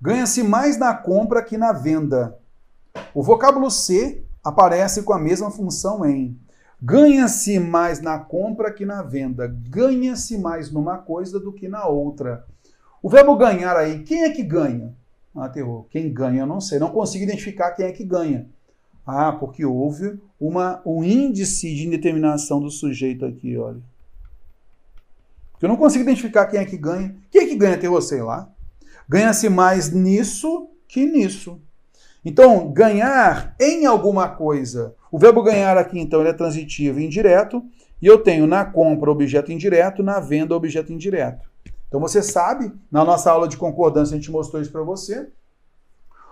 Ganha-se mais na compra que na venda. O vocábulo C aparece com a mesma função em. Ganha-se mais na compra que na venda. Ganha-se mais numa coisa do que na outra. O verbo ganhar aí, quem é que ganha? Ah, terror. Quem ganha, eu não sei. Não consigo identificar quem é que ganha. Ah, porque houve uma, um índice de indeterminação do sujeito aqui, olha. eu não consigo identificar quem é que ganha. Quem é que ganha, terror? Sei lá. Ganha-se mais nisso que nisso. Então, ganhar em alguma coisa. O verbo ganhar aqui, então, é transitivo e indireto. E eu tenho na compra objeto indireto, na venda objeto indireto. Então, você sabe, na nossa aula de concordância, a gente mostrou isso para você.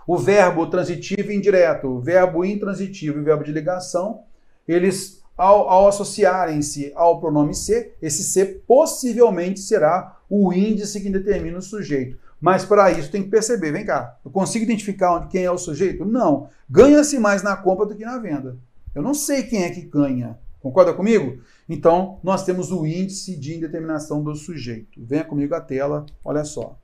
O verbo transitivo e indireto, o verbo intransitivo e o verbo de ligação, eles, ao, ao associarem-se ao pronome ser, esse ser possivelmente será o índice que determina o sujeito. Mas para isso tem que perceber, vem cá, eu consigo identificar onde, quem é o sujeito? Não. Ganha-se mais na compra do que na venda. Eu não sei quem é que ganha. Concorda comigo? Então, nós temos o índice de indeterminação do sujeito. Venha comigo à tela, olha só.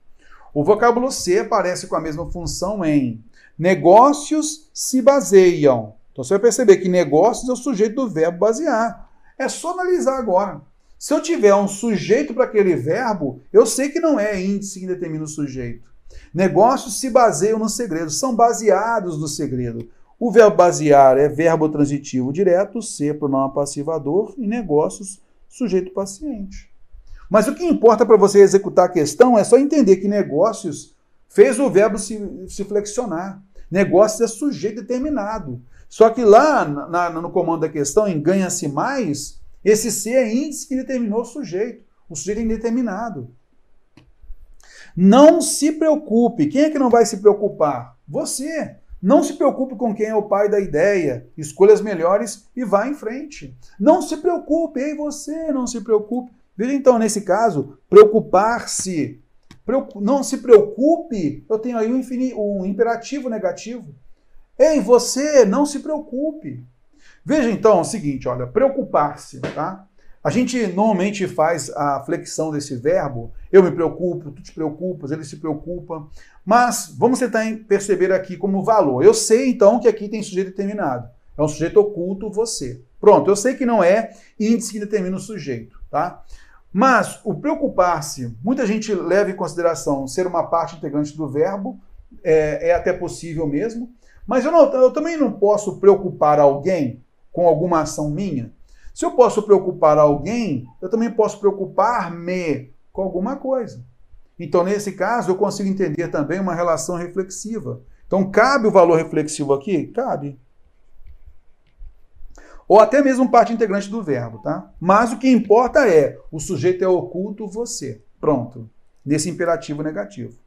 O vocábulo C aparece com a mesma função em negócios se baseiam. Então você vai perceber que negócios é o sujeito do verbo basear. É só analisar agora. Se eu tiver um sujeito para aquele verbo, eu sei que não é índice que determina o sujeito. Negócios se baseiam no segredo, são baseados no segredo. O verbo basear é verbo transitivo direto, ser pronome passivador e negócios sujeito paciente. Mas o que importa para você executar a questão é só entender que negócios fez o verbo se, se flexionar. Negócios é sujeito determinado. Só que lá na, no comando da questão, em ganha-se mais, esse ser é índice que determinou o sujeito. O sujeito é indeterminado. Não se preocupe. Quem é que não vai se preocupar? Você. Não se preocupe com quem é o pai da ideia. Escolha as melhores e vá em frente. Não se preocupe. Ei, você, não se preocupe. Veja então, nesse caso, preocupar-se. Não se preocupe. Eu tenho aí um, um imperativo negativo. Ei, você, não se preocupe. Veja então o seguinte, olha, preocupar-se, tá? A gente normalmente faz a flexão desse verbo, eu me preocupo, tu te preocupas, ele se preocupa, mas vamos tentar perceber aqui como valor. Eu sei então que aqui tem sujeito determinado. É um sujeito oculto você. Pronto, eu sei que não é índice que determina o sujeito, tá? Mas o preocupar-se, muita gente leva em consideração ser uma parte integrante do verbo, é, é até possível mesmo, mas eu, não, eu também não posso preocupar alguém com alguma ação minha? Se eu posso preocupar alguém, eu também posso preocupar-me com alguma coisa. Então, nesse caso, eu consigo entender também uma relação reflexiva. Então, cabe o valor reflexivo aqui? Cabe. Ou até mesmo parte integrante do verbo, tá? Mas o que importa é o sujeito é oculto você. Pronto. Nesse imperativo negativo.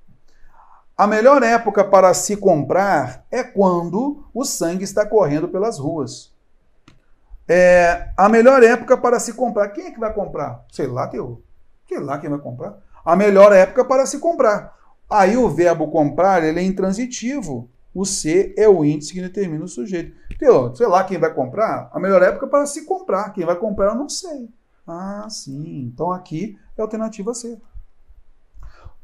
A melhor época para se comprar é quando o sangue está correndo pelas ruas é a melhor época para se comprar. Quem é que vai comprar? Sei lá, teu. Sei lá quem vai comprar. A melhor época para se comprar. Aí o verbo comprar ele é intransitivo. O C é o índice que determina o sujeito. Teu, sei lá quem vai comprar. A melhor época para se comprar. Quem vai comprar eu não sei. Ah, sim. Então aqui é a alternativa C.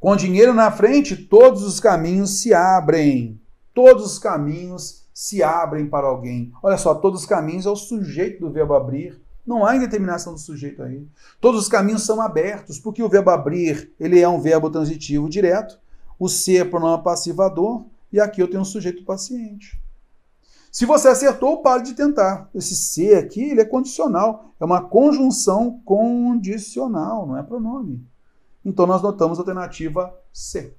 Com dinheiro na frente, todos os caminhos se abrem. Todos os caminhos se se abrem para alguém. Olha só, todos os caminhos é o sujeito do verbo abrir. Não há indeterminação do sujeito aí. Todos os caminhos são abertos, porque o verbo abrir ele é um verbo transitivo direto, o ser é pronome passivador, e aqui eu tenho um sujeito paciente. Se você acertou, pare de tentar. Esse ser aqui ele é condicional, é uma conjunção condicional, não é pronome. Então nós notamos a alternativa C.